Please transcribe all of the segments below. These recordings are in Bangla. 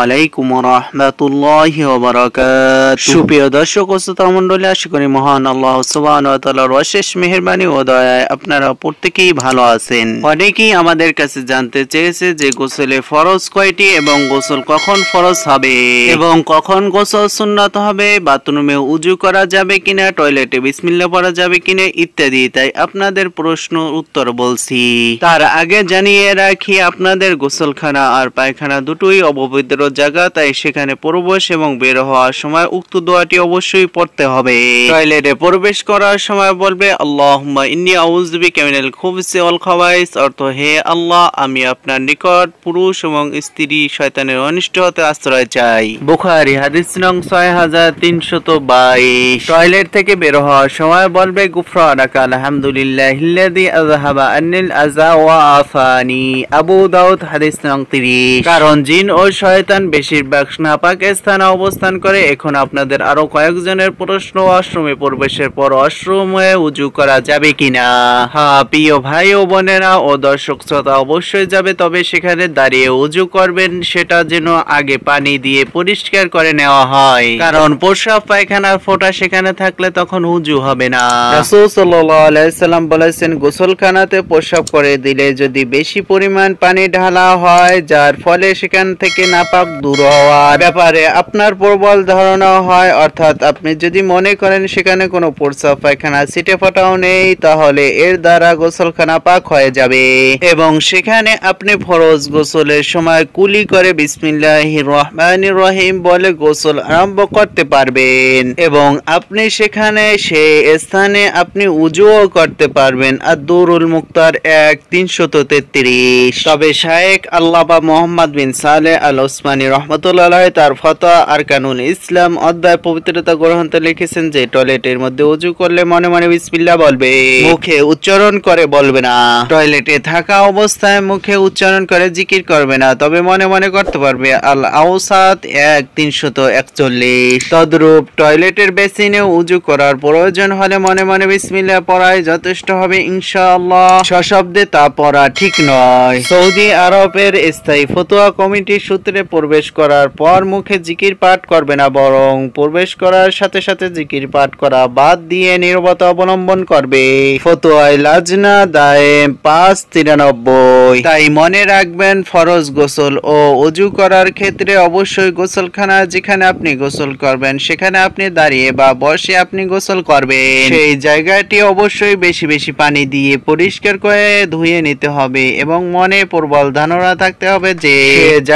আলাইকুম রহমতুল্লাহ সুপ্রিয় দর্শক শ্রোতা আশা করি মহান আল্লাহ অশেষ ও দয়ায় আপনারা প্রত্যেকেই ভালো আছেন অনেকেই আমাদের কাছে জানতে চেয়েছে যে গোসলে ফরজ কয়টি এবং গোসল কখন ফরজ হবে এবং কখন গোসল সুন্নত হবে বাথরুমে উজু করা যাবে কিনা টয়লেটে বিসমিল্লা পড়া যাবে কিনা ইত্যাদি তাই আপনাদের প্রশ্ন উত্তর বলছি তার আগে জানিয়ে রাখি আপনাদের গোসলখানা আর পায়খানা দুটো দুই অপবিত্র জায়গা তাই সেখানে প্রবেশ এবং বের হওয়ার সময় উক্ত দোয়াটি অবশ্যই পড়তে হবে টয়লেটে প্রবেশ করার সময় বলবে আল্লাহ ক্যামিনাল খুবসে অর্থ হে আল্লাহ আমি আপনার নিকট পুরুষ এবং স্ত্রী শয়তানের অনিষ্ট হতে আশ্রয় চাই বুখারি হাদিস নং ছয় হাজার তিনশত বাইশ টয়লেট থেকে বের হওয়ার সময় বলবে গুফরানাক আলহামদুলিল্লাহ হিল্লাদি আজহাবা আনিল আজা ওয়া আফানি আবু দাউদ হাদিস নং তিরিশ কারণ যে জিন ও শয়তান বেশিরভাগ স্নাপাক স্থানে অবস্থান করে এখন আপনাদের আরো কয়েকজনের প্রশ্ন আশ্রমে প্রবেশের পর আশ্রমে উজু করা যাবে কিনা হা প্রিয় ভাই ও বোনেরা ও দর্শক শ্রোতা অবশ্যই যাবে তবে সেখানে দাঁড়িয়ে উজু করবেন সেটা যেন আগে পানি দিয়ে পরিষ্কার করে নেওয়া হয় কারণ প্রসাব পায়খানার ফোটা সেখানে থাকলে তখন উজু হবে না রাসূল সাল্লাল্লাহু আলাইহি সাল্লাম বলেছেন গোসলখানাতে প্রসাব করে দিলে যদি বেশি পরিমাণ পানি ঢালা হয় যার ফলে সেখানে এখান থেকে না পাক দূর হওয়ার ব্যাপারে আপনার প্রবল ধারণা হয় অর্থাৎ আপনি যদি মনে করেন সেখানে কোনো পোর্সা পায়খানা সিটে ফাটাও নেই তাহলে এর দ্বারা গোসলখানা পাক হয়ে যাবে এবং সেখানে আপনি ফরজ গোসলের সময় কুলি করে বিসমিল্লাহ রহমান রহিম বলে গোসল আরম্ভ করতে পারবেন এবং আপনি সেখানে সেই স্থানে আপনি উজুও করতে পারবেন আর দুরুল মুক্তার এক তিনশত তেত্রিশ তবে শায়েক আল্লাবা মোহাম্মদ বিন সাল আলে আল ওসমানী রহমতুল্লাহ তার ফতোয়া কানুন ইসলাম অধ্যায় পবিত্রতা গ্রহণতে লিখেছেন যে টয়লেটের মধ্যে উজু করলে মনে মনে বিসমিল্লা বলবে মুখে উচ্চারণ করে বলবে না টয়লেটে থাকা অবস্থায় মুখে উচ্চারণ করে জিকির করবে না তবে মনে মনে করতে পারবে আল আউসাদ এক তিনশত একচল্লিশ তদ্রূপ টয়লেটের বেসিনে উজু করার প্রয়োজন হলে মনে মনে বিসমিল্লা পড়ায় যথেষ্ট হবে ইনশাআল্লাহ সশব্দে তা পড়া ঠিক নয় সৌদি আরবের স্থায়ী ফতোয়া কমিটি তিনটি সূত্রে প্রবেশ করার পর মুখে জিকির পাঠ করবে না বরং প্রবেশ করার সাথে সাথে জিকির পাঠ করা বাদ দিয়ে নিরবতা অবলম্বন করবে ফতোয়ায় লাজনা দায়ে পাঁচ তিরানব্বই তাই মনে রাখবেন ফরজ গোসল ও অজু করার ক্ষেত্রে অবশ্যই গোসলখানা যেখানে আপনি গোসল করবেন সেখানে আপনি দাঁড়িয়ে বা বসে আপনি গোসল করবেন সেই জায়গাটি অবশ্যই বেশি বেশি পানি দিয়ে পরিষ্কার করে ধুয়ে নিতে হবে এবং মনে প্রবল ধারণা থাকতে হবে যে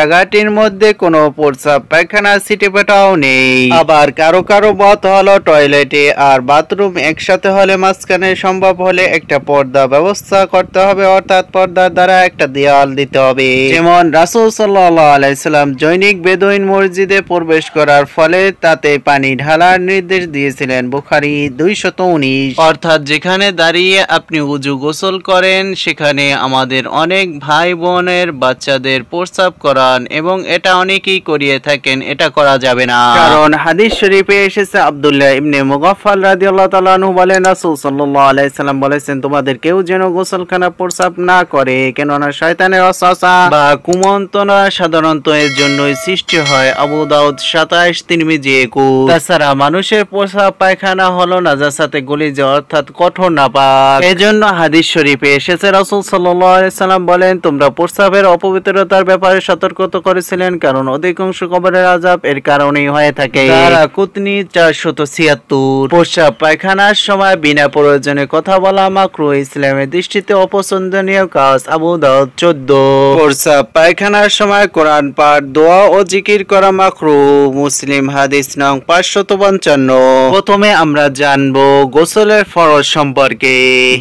জায়গাটির মধ্যে কোনো প্রস্রাব পায়খানা সিটি পেটাও নেই আবার কারো কারো মত হলো টয়লেটে আর বাথরুম একসাথে হলে মাঝখানে সম্ভব হলে একটা পর্দা ব্যবস্থা করতে হবে অর্থাৎ পর্দার দ্বারা একটা দেয়াল দিতে হবে যেমন রাসুল সাল্লাম জৈনিক বেদইন মসজিদে প্রবেশ করার ফলে তাতে পানি ঢালার নির্দেশ দিয়েছিলেন বুখারি দুইশত উনিশ অর্থাৎ যেখানে দাঁড়িয়ে আপনি উজু গোসল করেন সেখানে আমাদের অনেক ভাই বোনের বাচ্চাদের প্রস্রাব করা কোরআন এবং এটা অনেকেই করিয়ে থাকেন এটা করা যাবে না কারণ হাদিস শরীফে এসেছে আব্দুল্লাহ ইবনে মুগাফফাল রাদিয়াল্লাহু তাআলা আনহু বলেন রাসূল সাল্লাল্লাহু আলাইহি সাল্লাম বলেছেন তোমাদের কেউ যেন গোসলখানা প্রস্রাব না করে কেননা শয়তানের অসসা বা কুমন্তনা সাধারণত এর জন্যই সৃষ্টি হয় আবু দাউদ 27 তিরমিজি 21 তাছাড়া মানুষের প্রস্রাব পায়খানা হলো নাজাসাতে গলি যে অর্থাৎ কঠোর নাপাক এজন্য হাদিস শরীফে এসেছে রাসূল সাল্লাল্লাহু আলাইহি সাল্লাম বলেন তোমরা প্রস্রাবের অপবিত্রতার ব্যাপারে সতর্ক সতর্কত করেছিলেন কারণ অধিকাংশ কবরের আজাব এর কারণেই হয়ে থাকে তারা কুতনি চারশত ছিয়াত্তর পোশাক পায়খানার সময় বিনা প্রয়োজনে কথা বলা মাকরু ইসলামের দৃষ্টিতে অপছন্দনীয় কাজ আবু দাউদ চোদ্দ পোশাক পায়খানার সময় কোরআন পাঠ দোয়া ও জিকির করা মাকরু মুসলিম হাদিস নং পাঁচশত পঞ্চান্ন প্রথমে আমরা জানবো গোসলের ফরজ সম্পর্কে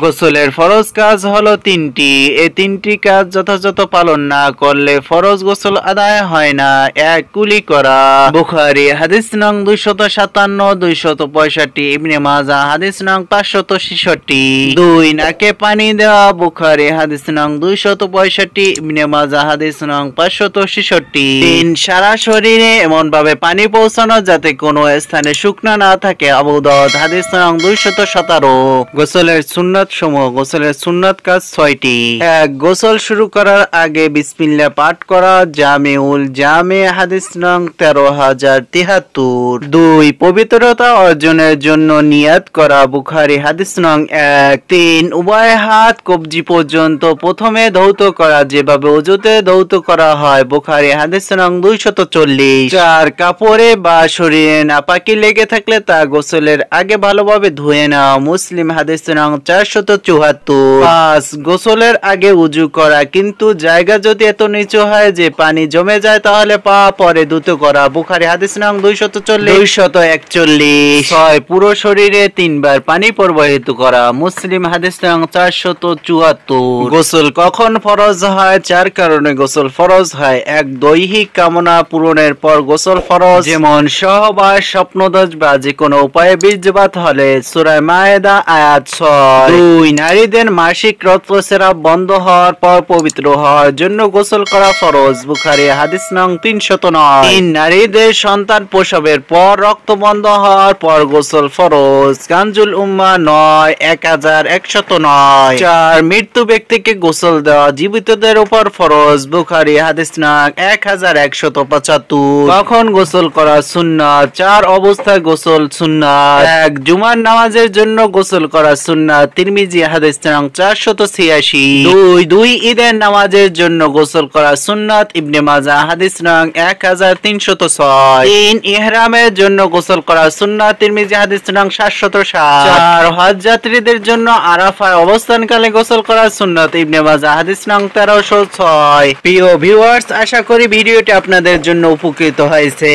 গোসলের ফরজ কাজ হলো তিনটি এ তিনটি কাজ যথাযথ পালন না করলে ফরজ গোসল গোসল আদায় হয় না এক কুলি করা বুখারি হাদিস নং দুইশত সাতান্ন দুইশত পঁয়ষট্টি ইবনে মাজা হাদিস নং পাঁচশত ছেষট্টি দুই নাকে পানি দেওয়া বুখারি হাদিস নং দুইশত পঁয়ষট্টি ইবনে মাজা হাদিস নং পাঁচশত ছেষট্টি তিন সারা শরীরে এমন ভাবে পানি পৌঁছানো যাতে কোনো স্থানে শুকনা না থাকে আবুদত হাদিস নং দুইশত সতেরো গোসলের সুন্নাত সমূহ গোসলের সুন্নাত কাজ ছয়টি এক গোসল শুরু করার আগে বিসমিল্লা পাঠ করা জামিউল জামে হাদিস নং তেরো হাজার তিহাত্তর দুই পবিত্রতা অর্জনের জন্য নিয়াত করা বুখারি হাদিস নং এক তিন উভয় হাত কবজি পর্যন্ত প্রথমে ধৌত করা যেভাবে অজুতে ধৌত করা হয় বুখারি হাদিস নং শত চল্লিশ চার কাপড়ে বা শরীরে নাপাকি লেগে থাকলে তা গোসলের আগে ভালোভাবে ধুয়ে নাও মুসলিম হাদিস নং চারশত চুহাত্তর পাঁচ গোসলের আগে উজু করা কিন্তু জায়গা যদি এত নিচু হয় যে পানি জমে যায় তাহলে পা পরে দ্রুত করা বুখারি হাদিস নং দুইশত চল্লিশ দুইশত একচল্লিশ ছয় পুরো শরীরে তিনবার পানি প্রবাহিত করা মুসলিম হাদিস নং চারশত চুয়াত্তর গোসল কখন ফরজ হয় চার কারণে গোসল ফরজ হয় এক দৈহিক কামনা পূরণের পর গোসল ফরজ যেমন সহবাস স্বপ্নদোষ বা যে কোনো উপায়ে বীর্যপাত হলে সুরায় মায়েদা আয়াত ছয় দুই নারীদের মাসিক রক্তস্রাব বন্ধ হওয়ার পর পবিত্র হওয়ার জন্য গোসল করা ফরজ বুখারি হাদিস নং তিনশত নয় তিন নারীদের সন্তান প্রসবের পর রক্ত বন্ধ হওয়ার পর গোসল ফরজ কাঞ্জুল উম্মা নয় এক হাজার একশত নয় চার মৃত্যু ব্যক্তিকে গোসল দেওয়া জীবিতদের উপর ফরজ বুখারি হাদিস নং এক হাজার একশত পঁচাত্তর কখন গোসল করা সুন্নাত চার অবস্থায় গোসল সুন্নাত এক জুমার নামাজের জন্য গোসল করা সুন্নাত তিরমিজি হাদিস নং চারশত ছিয়াশি দুই দুই ঈদের নামাজের জন্য গোসল করা সুন্নাত ইবনে মাজা হাদিস নং এক হাজার তিনশত ছয় তিন ইহরামের জন্য গোসল করা সুন্না তিরমিজি হাদিস নং 707 সাত হজ যাত্রীদের জন্য আরাফায় অবস্থানকালে গোসল করা সুন্নত ইবনে মাজা হাদিস নং তেরোশো ছয় প্রিয় ভিউয়ার্স আশা করি ভিডিওটি আপনাদের জন্য উপকৃত হয়েছে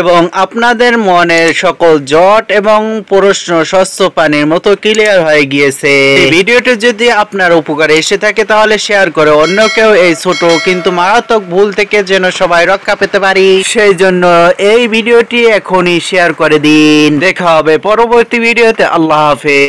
এবং আপনাদের মনের সকল জট এবং প্রশ্ন স্বচ্ছ পানির মতো ক্লিয়ার হয়ে গিয়েছে ভিডিওটি যদি আপনার উপকারে এসে থাকে তাহলে শেয়ার করে অন্য কেউ এই ছোট কিন্তু মারাত্মক ভুল থেকে যেন সবাই রক্ষা পেতে পারি সেই জন্য এই ভিডিওটি এখনই শেয়ার করে দিন দেখা হবে পরবর্তী ভিডিওতে আল্লাহ হাফেজ